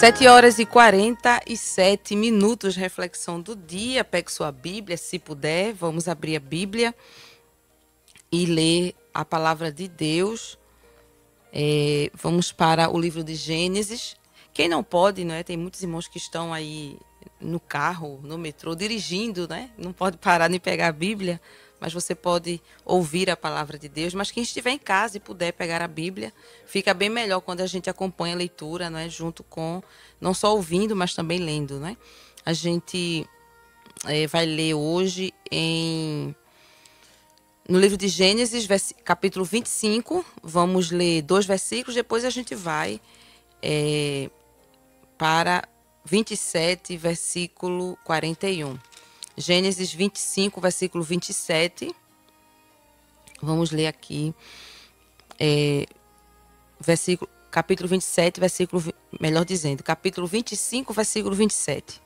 7 horas e 47 minutos, reflexão do dia. Pegue sua Bíblia, se puder. Vamos abrir a Bíblia e ler a palavra de Deus. É, vamos para o livro de Gênesis. Quem não pode, não é? Tem muitos irmãos que estão aí no carro, no metrô, dirigindo, né? Não pode parar nem pegar a Bíblia mas você pode ouvir a palavra de Deus. Mas quem estiver em casa e puder pegar a Bíblia, fica bem melhor quando a gente acompanha a leitura, é, Junto com, não só ouvindo, mas também lendo, né? A gente é, vai ler hoje em no livro de Gênesis, capítulo 25, vamos ler dois versículos, depois a gente vai é, para 27, versículo 41. Gênesis 25, versículo 27. Vamos ler aqui. É, versículo, capítulo 27, versículo. Melhor dizendo, capítulo 25, versículo 27.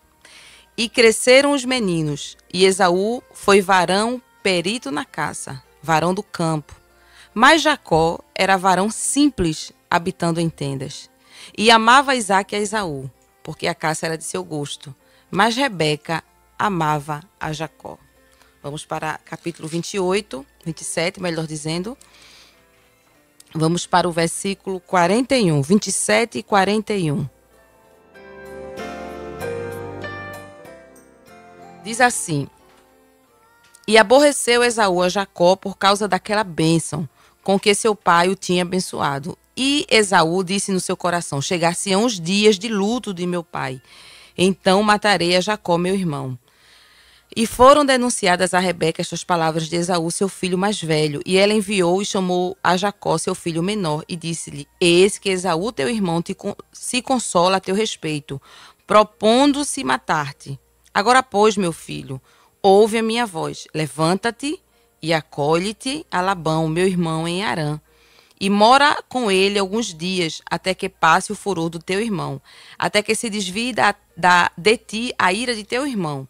E cresceram os meninos, e Esaú foi varão perito na caça, varão do campo. Mas Jacó era varão simples, habitando em tendas. E amava Isaac a Esaú, porque a caça era de seu gosto. Mas Rebeca amava a Jacó. Vamos para capítulo 28, 27, melhor dizendo. Vamos para o versículo 41, 27 e 41. Diz assim: E aborreceu Esaú a Jacó por causa daquela bênção com que seu pai o tinha abençoado. E Esaú disse no seu coração: Chegar-se-ão os dias de luto de meu pai. Então matarei a Jacó, meu irmão. E foram denunciadas a Rebeca estas palavras de Esaú, seu filho mais velho. E ela enviou e chamou a Jacó, seu filho menor, e disse-lhe: Eis que Esaú, teu irmão, te con se consola a teu respeito, propondo-se matar-te. Agora, pois, meu filho, ouve a minha voz. Levanta-te e acolhe-te a Labão, meu irmão, em Arã e mora com ele alguns dias, até que passe o furor do teu irmão, até que se desvie da, da, de ti a ira de teu irmão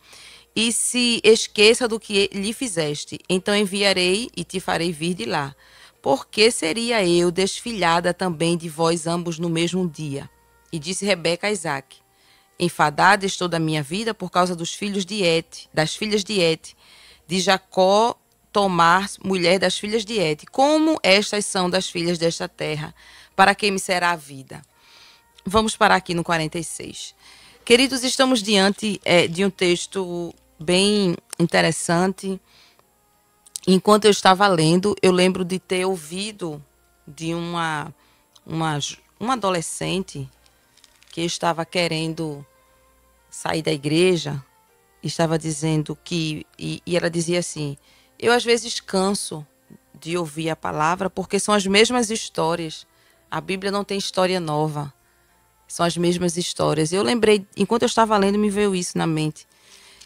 e se esqueça do que lhe fizeste. Então enviarei e te farei vir de lá. Porque seria eu desfilhada também de vós ambos no mesmo dia? E disse Rebeca a Isaac: Enfadada estou da minha vida por causa dos filhos de Et, das filhas de Et, de Jacó tomar mulher das filhas de Et. Como estas são das filhas desta terra, para quem me será a vida? Vamos parar aqui no 46. Queridos, estamos diante é, de um texto bem interessante. Enquanto eu estava lendo, eu lembro de ter ouvido de uma, uma, uma adolescente que estava querendo sair da igreja, estava dizendo que. E, e ela dizia assim: Eu às vezes canso de ouvir a palavra porque são as mesmas histórias. A Bíblia não tem história nova. São as mesmas histórias. Eu lembrei, enquanto eu estava lendo, me veio isso na mente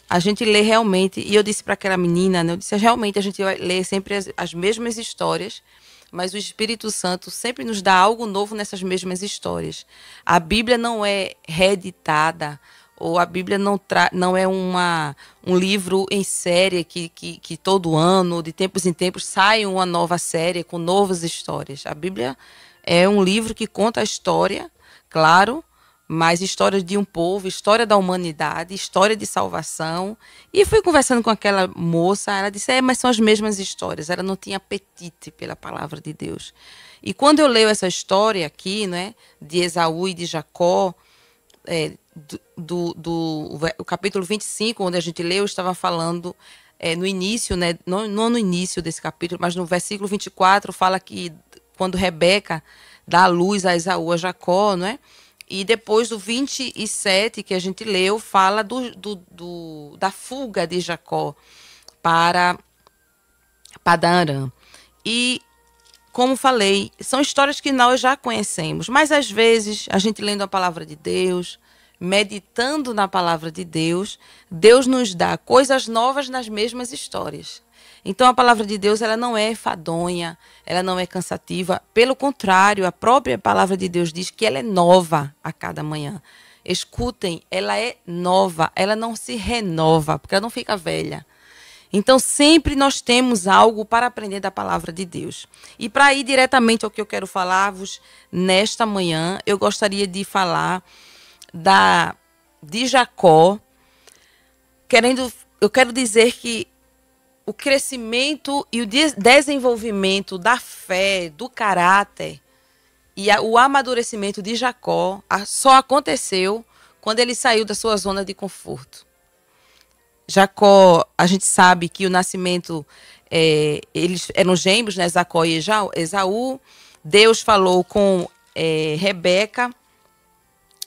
a gente lê realmente, e eu disse para aquela menina, né, eu disse, realmente a gente lê sempre as, as mesmas histórias, mas o Espírito Santo sempre nos dá algo novo nessas mesmas histórias. A Bíblia não é reeditada, ou a Bíblia não, não é uma, um livro em série que, que, que todo ano, de tempos em tempos, sai uma nova série com novas histórias. A Bíblia é um livro que conta a história, claro, mas histórias de um povo, história da humanidade, história de salvação. E fui conversando com aquela moça, ela disse: "É, mas são as mesmas histórias". Ela não tinha apetite pela palavra de Deus. E quando eu leio essa história aqui, né, de Esaú e de Jacó, é, do, do, do o capítulo 25, onde a gente leu, estava falando é, no início, né, não, não no início desse capítulo, mas no versículo 24 fala que quando Rebeca dá a luz a Esaú, a Jacó, não é? E depois do 27 que a gente leu, fala do, do, do da fuga de Jacó para Padarã. E, como falei, são histórias que nós já conhecemos, mas às vezes a gente lendo a palavra de Deus, meditando na palavra de Deus, Deus nos dá coisas novas nas mesmas histórias. Então a palavra de Deus ela não é enfadonha, ela não é cansativa. Pelo contrário, a própria palavra de Deus diz que ela é nova a cada manhã. Escutem, ela é nova, ela não se renova, porque ela não fica velha. Então sempre nós temos algo para aprender da palavra de Deus. E para ir diretamente ao que eu quero falar-vos nesta manhã, eu gostaria de falar da de Jacó, querendo eu quero dizer que o crescimento e o desenvolvimento da fé, do caráter e o amadurecimento de Jacó só aconteceu quando ele saiu da sua zona de conforto. Jacó, a gente sabe que o nascimento, é, eles eram gêmeos, né? Jacó e Esaú. Deus falou com é, Rebeca,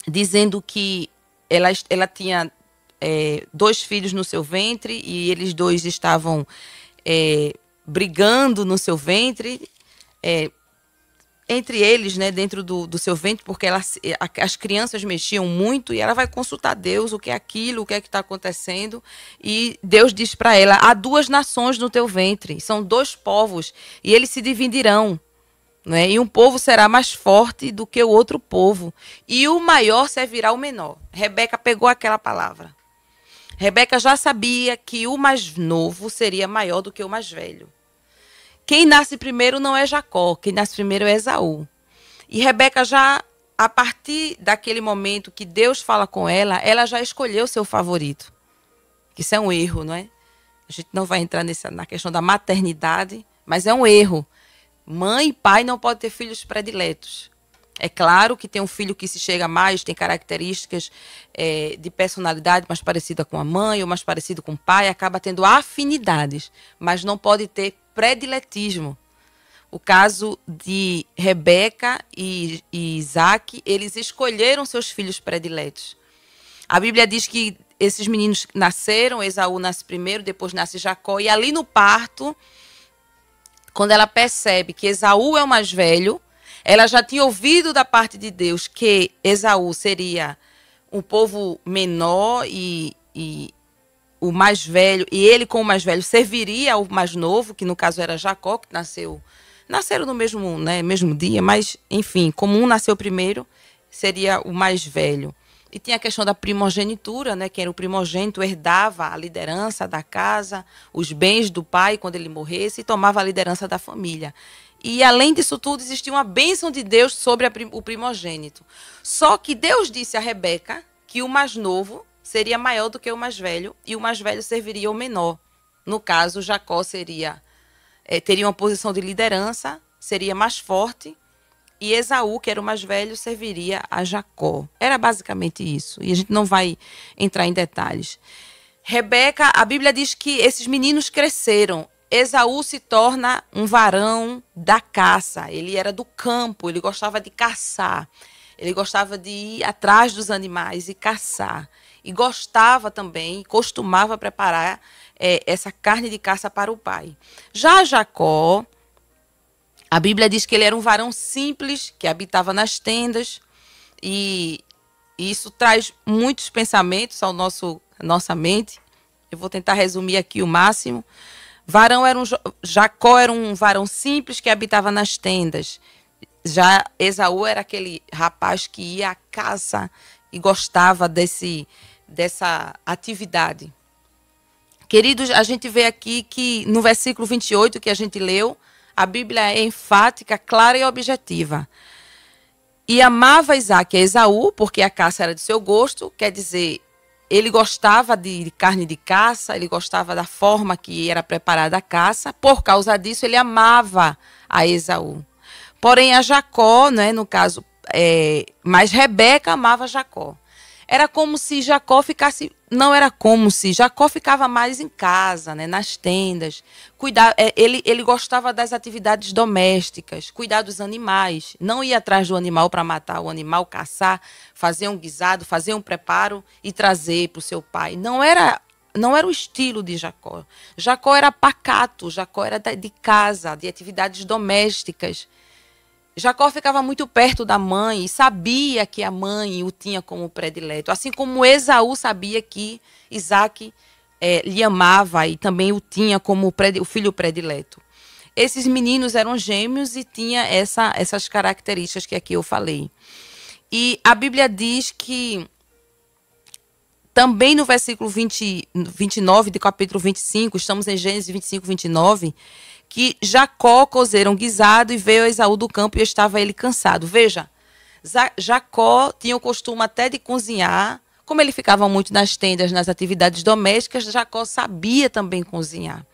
dizendo que ela, ela tinha é, dois filhos no seu ventre e eles dois estavam é, brigando no seu ventre, é, entre eles, né, dentro do, do seu ventre, porque ela, as crianças mexiam muito e ela vai consultar Deus o que é aquilo, o que é que está acontecendo. E Deus diz para ela: há duas nações no teu ventre, são dois povos e eles se dividirão. Né? E um povo será mais forte do que o outro povo, e o maior servirá ao menor. Rebeca pegou aquela palavra. Rebeca já sabia que o mais novo seria maior do que o mais velho. Quem nasce primeiro não é Jacó, quem nasce primeiro é Esaú. E Rebeca já, a partir daquele momento que Deus fala com ela, ela já escolheu seu favorito. Isso é um erro, não é? A gente não vai entrar nessa, na questão da maternidade, mas é um erro. Mãe e pai não podem ter filhos prediletos. É claro que tem um filho que se chega mais, tem características é, de personalidade mais parecida com a mãe ou mais parecido com o pai, acaba tendo afinidades, mas não pode ter prediletismo. O caso de Rebeca e, e Isaac, eles escolheram seus filhos prediletos. A Bíblia diz que esses meninos nasceram, Esaú nasce primeiro, depois nasce Jacó, e ali no parto, quando ela percebe que Esaú é o mais velho, ela já tinha ouvido da parte de Deus que Esaú seria um povo menor e, e o mais velho, e ele com o mais velho serviria ao mais novo, que no caso era Jacó, que nasceu nasceram no mesmo, né, mesmo dia, mas enfim, como um nasceu primeiro, seria o mais velho. E tinha a questão da primogenitura, né? que era o primogênito herdava a liderança da casa, os bens do pai quando ele morresse e tomava a liderança da família. E além disso tudo, existia uma bênção de Deus sobre prim o primogênito. Só que Deus disse a Rebeca que o mais novo seria maior do que o mais velho e o mais velho serviria ao menor. No caso, Jacó seria é, teria uma posição de liderança, seria mais forte e Esaú, que era o mais velho, serviria a Jacó. Era basicamente isso. E a gente não vai entrar em detalhes. Rebeca, a Bíblia diz que esses meninos cresceram. Esaú se torna um varão da caça. Ele era do campo, ele gostava de caçar. Ele gostava de ir atrás dos animais e caçar. E gostava também, costumava preparar é, essa carne de caça para o pai. Já Jacó, a Bíblia diz que ele era um varão simples, que habitava nas tendas. E, isso traz muitos pensamentos ao nosso, à nossa mente. Eu vou tentar resumir aqui o máximo. Varão era um Jacó era um varão simples que habitava nas tendas. Já Esaú era aquele rapaz que ia à caça e gostava desse dessa atividade. Queridos, a gente vê aqui que no versículo 28 que a gente leu, a Bíblia é enfática, clara e objetiva. E amava Isaac a Esaú, porque a caça era de seu gosto, quer dizer, ele gostava de carne de caça, ele gostava da forma que era preparada a caça, por causa disso ele amava a Esaú. Porém, a Jacó, né, no caso, é, mas Rebeca amava Jacó. Era como se Jacó ficasse. Não era como se. Jacó ficava mais em casa, né, nas tendas. Cuidar, é, ele, ele gostava das atividades domésticas, cuidar dos animais. Não ia atrás do animal para matar o animal, caçar, fazer um guisado, fazer um preparo e trazer para o seu pai. Não era não era o estilo de Jacó. Jacó era pacato, Jacó era de casa, de atividades domésticas. Jacó ficava muito perto da mãe e sabia que a mãe o tinha como predileto, assim como Esaú sabia que Isaac é, lhe amava e também o tinha como o filho predileto. Esses meninos eram gêmeos e tinha essa, essas características que aqui eu falei. E a Bíblia diz que também no versículo 20, 29 de capítulo 25, estamos em Gênesis 25, 29, que Jacó cozera um guisado e veio a Esaú do campo e estava ele cansado. Veja, Jacó tinha o costume até de cozinhar, como ele ficava muito nas tendas, nas atividades domésticas, Jacó sabia também cozinhar.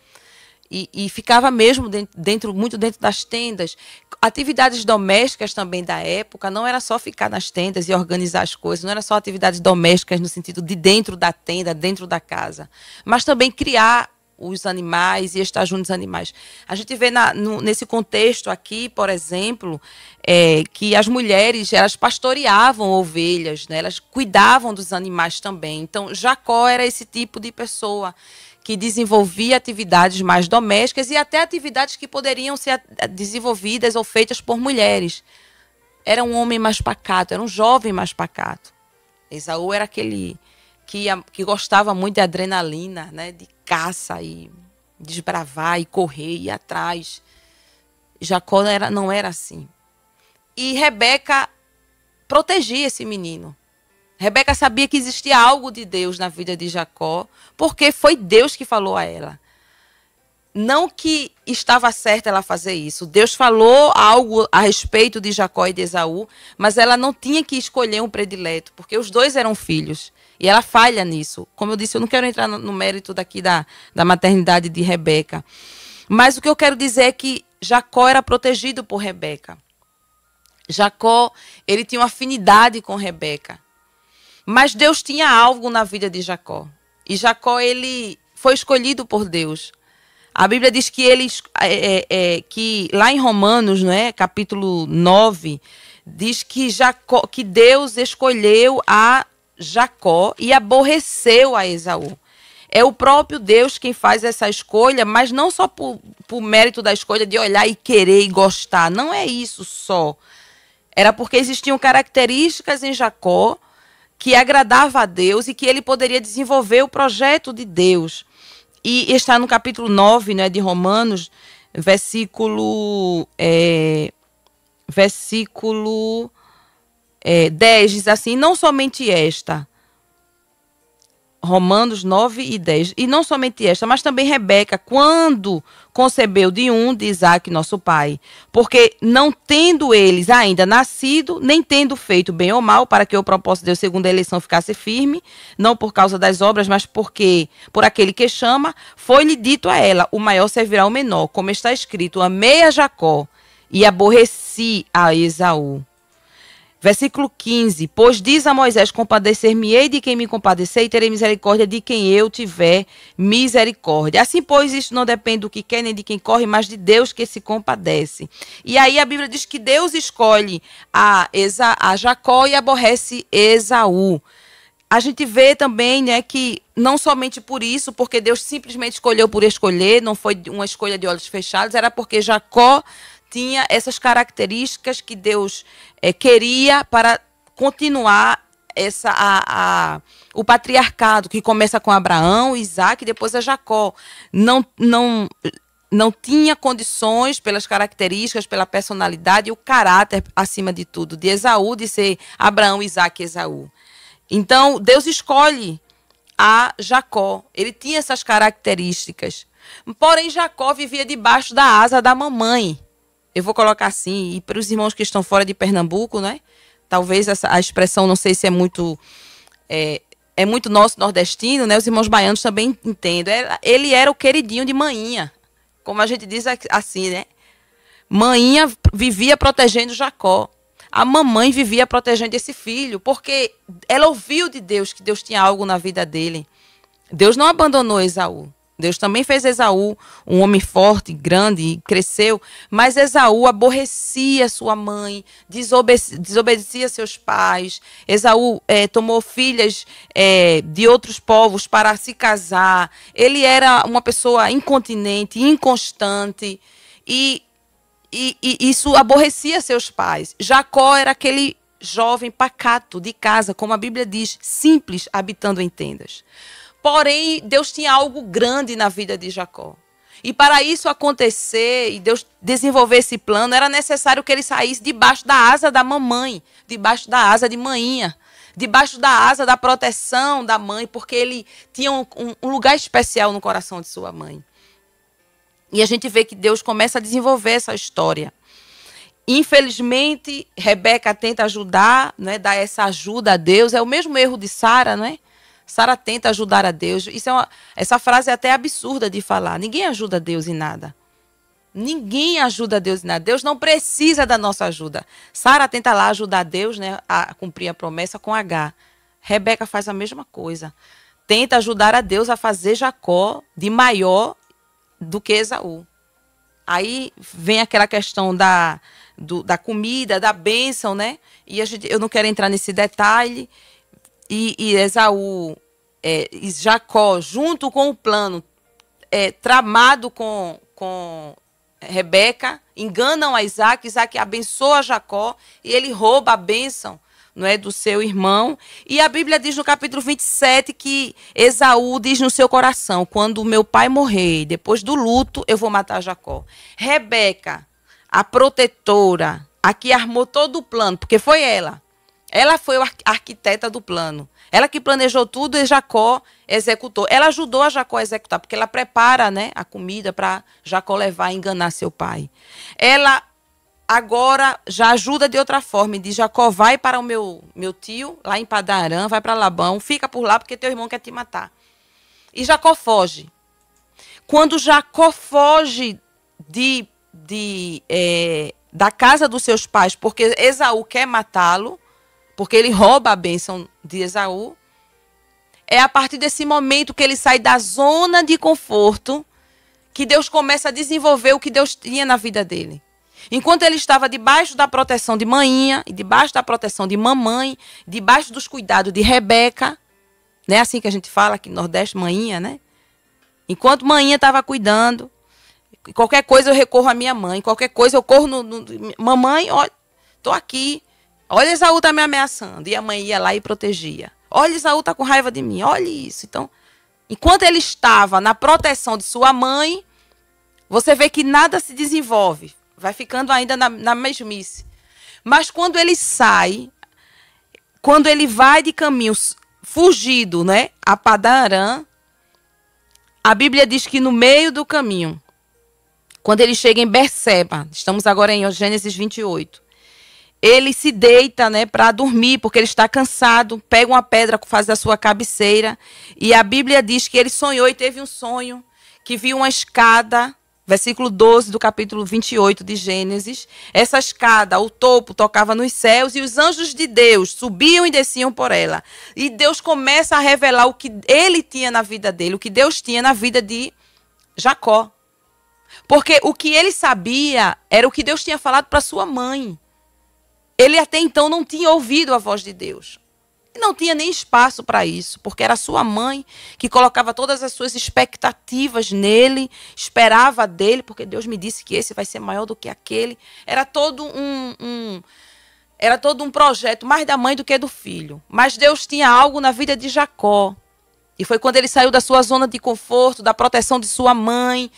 E, e, ficava mesmo dentro, dentro, muito dentro das tendas. Atividades domésticas também da época, não era só ficar nas tendas e organizar as coisas, não era só atividades domésticas no sentido de dentro da tenda, dentro da casa, mas também criar os animais e estar junto dos animais. A gente vê na, no, nesse contexto aqui, por exemplo, é, que as mulheres elas pastoreavam ovelhas, né? elas cuidavam dos animais também. Então, Jacó era esse tipo de pessoa que desenvolvia atividades mais domésticas e até atividades que poderiam ser desenvolvidas ou feitas por mulheres. Era um homem mais pacato, era um jovem mais pacato. Esaú era aquele que, que gostava muito de adrenalina, né, de caça e desbravar e correr e ir atrás. Jacó era, não era assim. E Rebeca protegia esse menino. Rebeca sabia que existia algo de Deus na vida de Jacó, porque foi Deus que falou a ela. Não que estava certa ela fazer isso. Deus falou algo a respeito de Jacó e de Esaú, mas ela não tinha que escolher um predileto, porque os dois eram filhos. E ela falha nisso. Como eu disse, eu não quero entrar no mérito daqui da, da maternidade de Rebeca. Mas o que eu quero dizer é que Jacó era protegido por Rebeca. Jacó, ele tinha uma afinidade com Rebeca. Mas Deus tinha algo na vida de Jacó. E Jacó ele foi escolhido por Deus. A Bíblia diz que ele é, é, é, que lá em Romanos, não é? Capítulo 9, diz que Jacó, que Deus escolheu a Jacó e aborreceu a Esaú. É o próprio Deus quem faz essa escolha, mas não só por, por mérito da escolha de olhar e querer e gostar. Não é isso só. Era porque existiam características em Jacó que agradava a Deus e que ele poderia desenvolver o projeto de Deus. E está no capítulo 9 né, de Romanos, versículo, é, versículo é, 10, diz assim: Não somente esta, Romanos 9 e 10. E não somente esta, mas também Rebeca, quando concebeu de um de Isaac, nosso pai. Porque não tendo eles ainda nascido, nem tendo feito bem ou mal, para que o propósito de Deus segundo a eleição ficasse firme, não por causa das obras, mas porque por aquele que chama, foi-lhe dito a ela: o maior servirá ao menor, como está escrito: amei a Jacó e aborreci a Esaú. Versículo 15: Pois diz a Moisés: Compadecer-me-ei de quem me compadecer, e terei misericórdia de quem eu tiver misericórdia. Assim, pois, isto não depende do que quer nem de quem corre, mas de Deus que se compadece. E aí a Bíblia diz que Deus escolhe a, Esa, a Jacó e aborrece Esaú. A gente vê também né, que não somente por isso, porque Deus simplesmente escolheu por escolher, não foi uma escolha de olhos fechados, era porque Jacó tinha essas características que Deus é, queria para continuar essa a, a, o patriarcado que começa com Abraão, Isaac e depois a Jacó. Não, não, não tinha condições pelas características, pela personalidade e o caráter, acima de tudo, de Esaú, de ser Abraão, Isaac e Esaú. Então, Deus escolhe a Jacó. Ele tinha essas características. Porém, Jacó vivia debaixo da asa da mamãe eu vou colocar assim, e para os irmãos que estão fora de Pernambuco, né? Talvez essa, a expressão, não sei se é muito. É, é muito nosso nordestino, né? Os irmãos baianos também entendem. Ele era o queridinho de manhinha, como a gente diz assim, né? Manhinha vivia protegendo Jacó. A mamãe vivia protegendo esse filho, porque ela ouviu de Deus que Deus tinha algo na vida dele. Deus não abandonou Esaú. Deus também fez Esaú um homem forte, grande, e cresceu, mas Esaú aborrecia sua mãe, desobedecia, desobedecia seus pais. Esaú é, tomou filhas é, de outros povos para se casar. Ele era uma pessoa incontinente, inconstante, e, e, e isso aborrecia seus pais. Jacó era aquele jovem pacato de casa, como a Bíblia diz, simples, habitando em tendas. Porém, Deus tinha algo grande na vida de Jacó. E para isso acontecer e Deus desenvolver esse plano, era necessário que ele saísse debaixo da asa da mamãe, debaixo da asa de mãinha, debaixo da asa da proteção da mãe, porque ele tinha um, um lugar especial no coração de sua mãe. E a gente vê que Deus começa a desenvolver essa história. Infelizmente, Rebeca tenta ajudar, né, dar essa ajuda a Deus. É o mesmo erro de Sara, né? Sara tenta ajudar a Deus. Isso é uma, essa frase é até absurda de falar. Ninguém ajuda Deus em nada. Ninguém ajuda Deus em nada. Deus não precisa da nossa ajuda. Sara tenta lá ajudar Deus né, a cumprir a promessa com H. Rebeca faz a mesma coisa. Tenta ajudar a Deus a fazer Jacó de maior do que Esaú. Aí vem aquela questão da, do, da comida, da bênção, né? E gente, eu não quero entrar nesse detalhe e, e Esaú, é, e Jacó, junto com o plano é, tramado com, com Rebeca, enganam a Isaac, Isaac abençoa Jacó e ele rouba a bênção não é, do seu irmão. E a Bíblia diz no capítulo 27 que Esaú diz no seu coração: quando meu pai morrer, depois do luto, eu vou matar Jacó. Rebeca, a protetora, a que armou todo o plano, porque foi ela ela foi a arquiteta do plano. Ela que planejou tudo e Jacó executou. Ela ajudou a Jacó a executar, porque ela prepara né, a comida para Jacó levar e enganar seu pai. Ela agora já ajuda de outra forma. E diz: Jacó, vai para o meu, meu tio, lá em Padarã, vai para Labão, fica por lá, porque teu irmão quer te matar. E Jacó foge. Quando Jacó foge de, de, é, da casa dos seus pais, porque Esaú quer matá-lo porque ele rouba a bênção de Esaú. É a partir desse momento que ele sai da zona de conforto que Deus começa a desenvolver o que Deus tinha na vida dele. Enquanto ele estava debaixo da proteção de manhinha, debaixo da proteção de mamãe, debaixo dos cuidados de Rebeca, né? Assim que a gente fala aqui no Nordeste, manhinha, né? Enquanto manhinha estava cuidando, qualquer coisa eu recorro à minha mãe, qualquer coisa eu corro no, no mamãe, olha, tô aqui, Olha, Isaú tá me ameaçando. E a mãe ia lá e protegia. Olha, Isaú tá com raiva de mim. Olha isso. Então, enquanto ele estava na proteção de sua mãe, você vê que nada se desenvolve. Vai ficando ainda na, na mesmice. Mas quando ele sai, quando ele vai de caminho fugido, né, a Padarã, a Bíblia diz que no meio do caminho, quando ele chega em Berseba, estamos agora em Gênesis 28, ele se deita, né, para dormir, porque ele está cansado, pega uma pedra faz a sua cabeceira, e a Bíblia diz que ele sonhou e teve um sonho que viu uma escada, versículo 12 do capítulo 28 de Gênesis. Essa escada, o topo tocava nos céus e os anjos de Deus subiam e desciam por ela. E Deus começa a revelar o que ele tinha na vida dele, o que Deus tinha na vida de Jacó. Porque o que ele sabia era o que Deus tinha falado para sua mãe. Ele até então não tinha ouvido a voz de Deus. não tinha nem espaço para isso, porque era sua mãe que colocava todas as suas expectativas nele, esperava dele, porque Deus me disse que esse vai ser maior do que aquele. Era todo um, um era todo um projeto mais da mãe do que do filho. Mas Deus tinha algo na vida de Jacó. E foi quando ele saiu da sua zona de conforto, da proteção de sua mãe,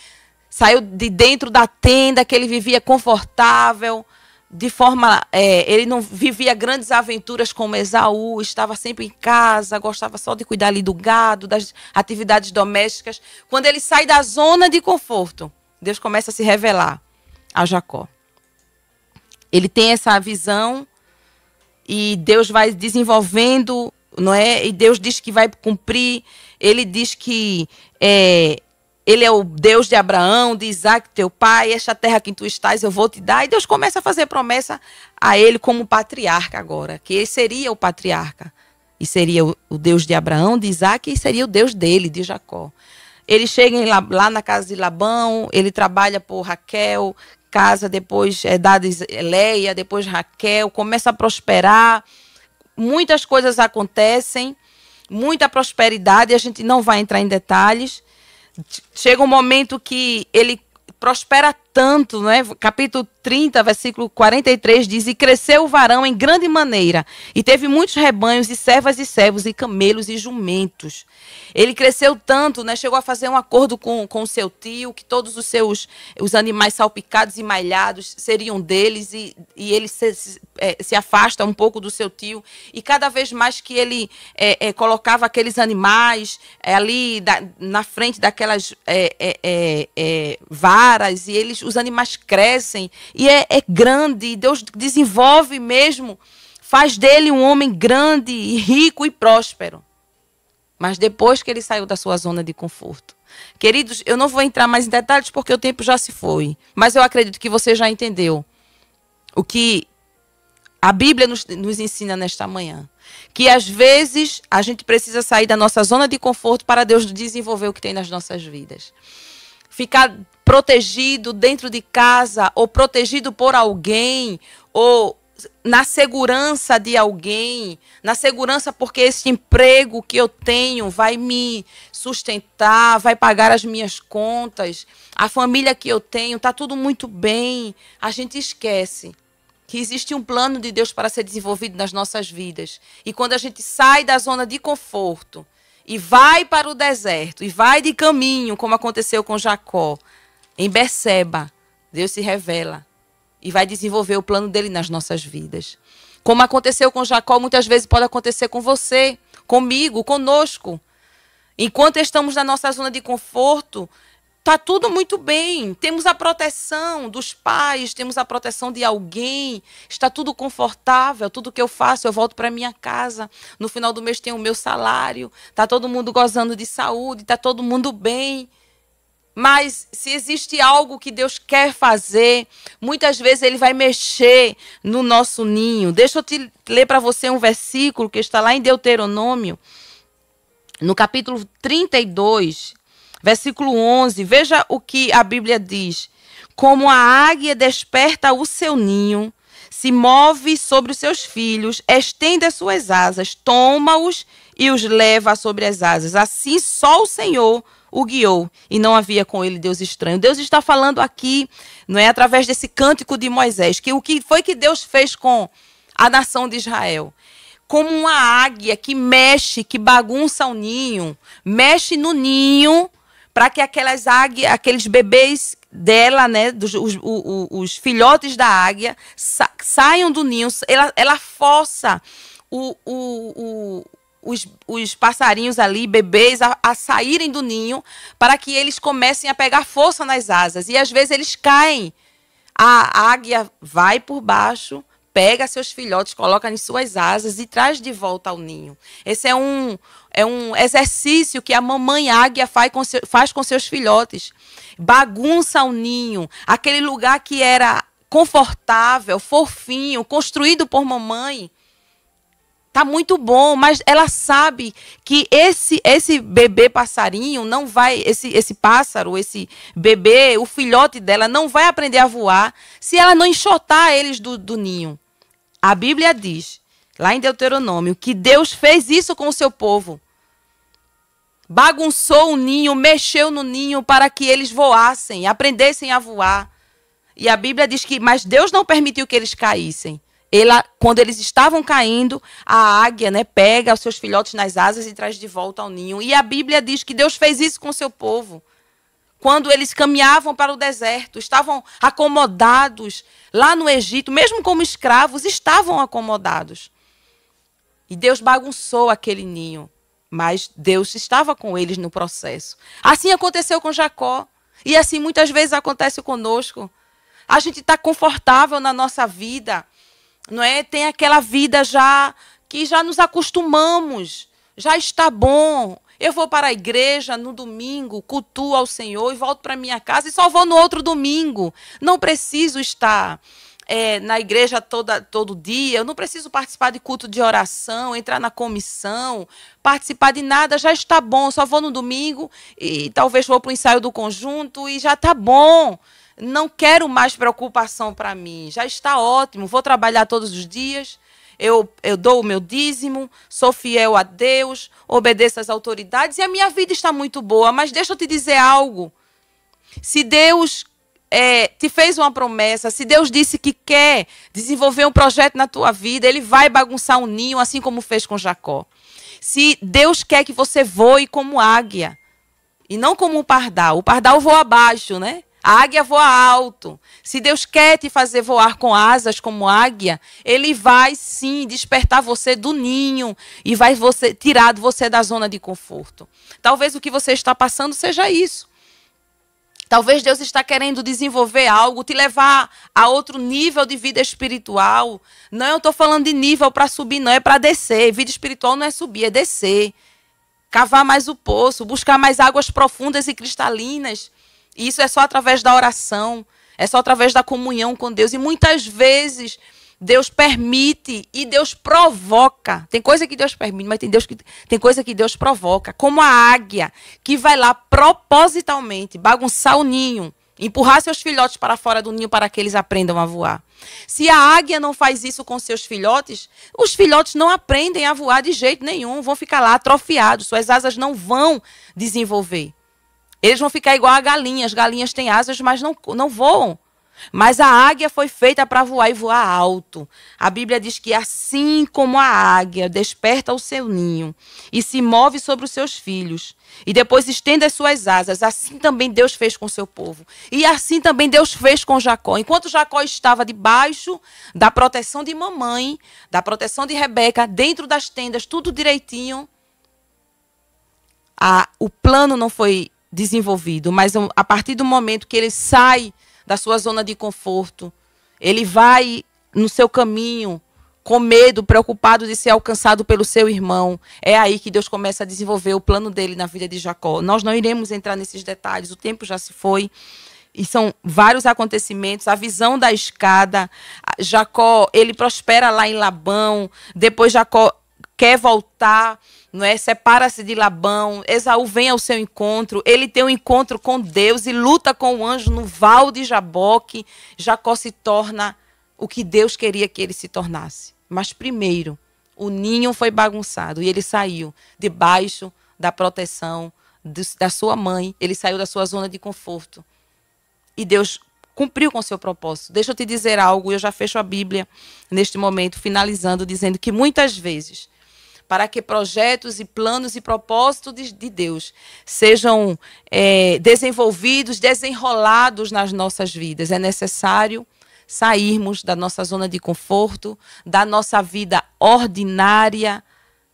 saiu de dentro da tenda que ele vivia confortável, de forma. É, ele não vivia grandes aventuras como Esaú, estava sempre em casa, gostava só de cuidar ali do gado, das atividades domésticas. Quando ele sai da zona de conforto, Deus começa a se revelar a Jacó. Ele tem essa visão e Deus vai desenvolvendo, não é? E Deus diz que vai cumprir. Ele diz que é, ele é o Deus de Abraão, de Isaac, teu pai, esta terra que tu estás eu vou te dar. E Deus começa a fazer promessa a ele como patriarca agora, que ele seria o patriarca. E seria o, Deus de Abraão, de Isaac e seria o Deus dele, de Jacó. Ele chega em, lá, lá, na casa de Labão, ele trabalha por Raquel, casa depois é dada Leia, depois Raquel, começa a prosperar. Muitas coisas acontecem, muita prosperidade, a gente não vai entrar em detalhes chega um momento que ele prospera tanto, né? Capítulo 30, versículo 43 diz: E cresceu o varão em grande maneira, e teve muitos rebanhos, e servas e servos, e camelos e jumentos. Ele cresceu tanto, né? Chegou a fazer um acordo com, com seu tio, que todos os seus os animais salpicados e malhados seriam deles, e, e ele se, se, é, se afasta um pouco do seu tio. E cada vez mais que ele é, é, colocava aqueles animais é, ali da, na frente daquelas é, é, varas, e eles animais, os animais crescem e é, é grande, Deus desenvolve mesmo, faz dele um homem grande, rico e próspero. Mas depois que ele saiu da sua zona de conforto. Queridos, eu não vou entrar mais em detalhes porque o tempo já se foi, mas eu acredito que você já entendeu o que a Bíblia nos, nos ensina nesta manhã. Que às vezes a gente precisa sair da nossa zona de conforto para Deus desenvolver o que tem nas nossas vidas ficar protegido dentro de casa ou protegido por alguém ou na segurança de alguém, na segurança porque esse emprego que eu tenho vai me sustentar, vai pagar as minhas contas, a família que eu tenho, está tudo muito bem. A gente esquece que existe um plano de Deus para ser desenvolvido nas nossas vidas. E quando a gente sai da zona de conforto, e vai para o deserto, e vai de caminho, como aconteceu com Jacó, em Berseba, Deus se revela e vai desenvolver o plano dele nas nossas vidas. Como aconteceu com Jacó, muitas vezes pode acontecer com você, comigo, conosco. Enquanto estamos na nossa zona de conforto, Tá tudo muito bem. Temos a proteção dos pais, temos a proteção de alguém. Está tudo confortável. Tudo que eu faço, eu volto para minha casa. No final do mês tem o meu salário. Tá todo mundo gozando de saúde, tá todo mundo bem. Mas se existe algo que Deus quer fazer, muitas vezes ele vai mexer no nosso ninho. Deixa eu te ler para você um versículo que está lá em Deuteronômio, no capítulo 32, versículo 11, veja o que a Bíblia diz. Como a águia desperta o seu ninho, se move sobre os seus filhos, estende as suas asas, toma-os e os leva sobre as asas. Assim só o Senhor o guiou e não havia com ele Deus estranho. Deus está falando aqui, não é através desse cântico de Moisés, que o que foi que Deus fez com a nação de Israel? Como uma águia que mexe, que bagunça o ninho, mexe no ninho para que aquelas águias, aqueles bebês dela, né, dos, os, os, os filhotes da águia sa saiam do ninho, ela, ela força o, o, o os, os, passarinhos ali, bebês, a, a, saírem do ninho para que eles comecem a pegar força nas asas. E às vezes eles caem. A águia vai por baixo, pega seus filhotes, coloca em suas asas e traz de volta ao ninho. Esse é um, é um exercício que a mamãe águia faz com, seu, faz com seus filhotes. Bagunça o ninho, aquele lugar que era confortável, fofinho, construído por mamãe. Tá muito bom, mas ela sabe que esse esse bebê passarinho não vai, esse esse pássaro, esse bebê, o filhote dela não vai aprender a voar se ela não enxotar eles do, do ninho. A Bíblia diz, lá em Deuteronômio, que Deus fez isso com o seu povo bagunçou o ninho, mexeu no ninho para que eles voassem, aprendessem a voar. E a Bíblia diz que, mas Deus não permitiu que eles caíssem. Ela, quando eles estavam caindo, a águia né, pega os seus filhotes nas asas e traz de volta ao ninho. E a Bíblia diz que Deus fez isso com o seu povo. Quando eles caminhavam para o deserto, estavam acomodados lá no Egito, mesmo como escravos, estavam acomodados. E Deus bagunçou aquele ninho. Mas Deus estava com eles no processo. Assim aconteceu com Jacó. E assim muitas vezes acontece conosco. A gente está confortável na nossa vida, não é? Tem aquela vida já que já nos acostumamos, já está bom. Eu vou para a igreja no domingo, cultuo ao Senhor e volto para minha casa e só vou no outro domingo. Não preciso estar é, na igreja toda, todo dia, eu não preciso participar de culto de oração, entrar na comissão, participar de nada, já está bom, só vou no domingo e, e talvez vou para o ensaio do conjunto e já está bom. Não quero mais preocupação para mim, já está ótimo, vou trabalhar todos os dias. Eu, eu, dou o meu dízimo, sou fiel a Deus, obedeço às autoridades e a minha vida está muito boa. Mas deixa eu te dizer algo. Se Deus é, te fez uma promessa, se Deus disse que quer desenvolver um projeto na tua vida, ele vai bagunçar um ninho, assim como fez com Jacó. Se Deus quer que você voe como águia, e não como um pardal. O pardal voa abaixo, né? A águia voa alto. Se Deus quer te fazer voar com asas como águia, ele vai sim despertar você do ninho e vai você tirar você da zona de conforto. Talvez o que você está passando seja isso. Talvez Deus está querendo desenvolver algo, te levar a outro nível de vida espiritual. Não, eu estou falando de nível para subir, não, é para descer. Vida espiritual não é subir, é descer. Cavar mais o poço, buscar mais águas profundas e cristalinas. E isso é só através da oração, é só através da comunhão com Deus. E muitas vezes Deus permite e Deus provoca. Tem coisa que Deus permite, mas tem, Deus que, tem coisa que Deus provoca. Como a águia que vai lá propositalmente bagunçar o ninho, empurrar seus filhotes para fora do ninho para que eles aprendam a voar. Se a águia não faz isso com seus filhotes, os filhotes não aprendem a voar de jeito nenhum, vão ficar lá atrofiados, suas asas não vão desenvolver. Eles vão ficar igual a galinhas. Galinhas têm asas, mas não, não voam. Mas a águia foi feita para voar e voar alto. A Bíblia diz que assim como a águia desperta o seu ninho e se move sobre os seus filhos e depois estende as suas asas, assim também Deus fez com seu povo. E assim também Deus fez com Jacó. Enquanto Jacó estava debaixo da proteção de mamãe, da proteção de Rebeca, dentro das tendas, tudo direitinho, a, o plano não foi desenvolvido, mas a partir do momento que ele sai da sua zona de conforto. Ele vai no seu caminho com medo, preocupado de ser alcançado pelo seu irmão. É aí que Deus começa a desenvolver o plano dele na vida de Jacó. Nós não iremos entrar nesses detalhes, o tempo já se foi. E são vários acontecimentos, a visão da escada. Jacó, ele prospera lá em Labão. Depois Jacó quer voltar, não é? Separa-se de Labão, Esaú vem ao seu encontro, ele tem um encontro com Deus e luta com o anjo no val de Jaboque. Jacó se torna o que Deus queria que ele se tornasse. Mas primeiro, o ninho foi bagunçado e ele saiu debaixo da proteção da sua mãe, ele saiu da sua zona de conforto. E Deus cumpriu com seu propósito. Deixa eu te dizer algo, eu já fecho a Bíblia neste momento, finalizando, dizendo que muitas vezes para que projetos e planos e propósitos de, de Deus sejam é, desenvolvidos, desenrolados nas nossas vidas. É necessário sairmos da nossa zona de conforto, da nossa vida ordinária,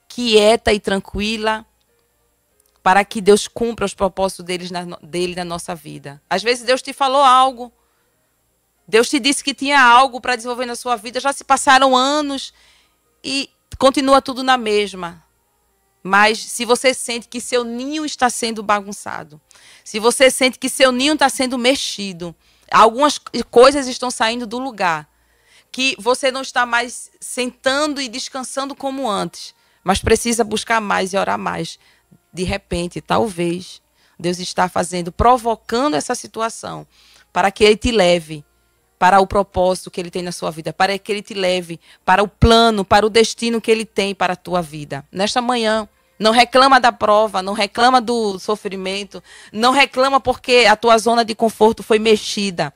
quieta e tranquila, para que Deus cumpra os propósitos na, dele na nossa vida. Às vezes Deus te falou algo, Deus te disse que tinha algo para desenvolver na sua vida, já se passaram anos e continua tudo na mesma. Mas se você sente que seu ninho está sendo bagunçado, se você sente que seu ninho está sendo mexido, algumas coisas estão saindo do lugar, que você não está mais sentando e descansando como antes, mas precisa buscar mais e orar mais. De repente, talvez, Deus está fazendo, provocando essa situação para que Ele te leve para o propósito que ele tem na sua vida, para que ele te leve para o plano, para o destino que ele tem para a tua vida. Nesta manhã, não reclama da prova, não reclama do sofrimento, não reclama porque a tua zona de conforto foi mexida.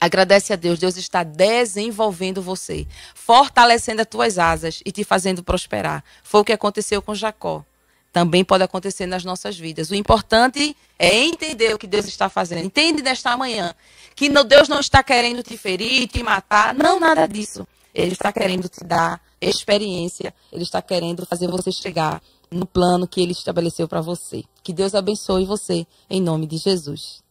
Agradece a Deus, Deus está desenvolvendo você, fortalecendo as tuas asas e te fazendo prosperar. Foi o que aconteceu com Jacó também pode acontecer nas nossas vidas. O importante é entender o que Deus está fazendo. Entende nesta manhã que Deus não está querendo te ferir, te matar, não, nada disso. Ele está querendo te dar experiência, ele está querendo fazer você chegar no plano que ele estabeleceu para você. Que Deus abençoe você, em nome de Jesus.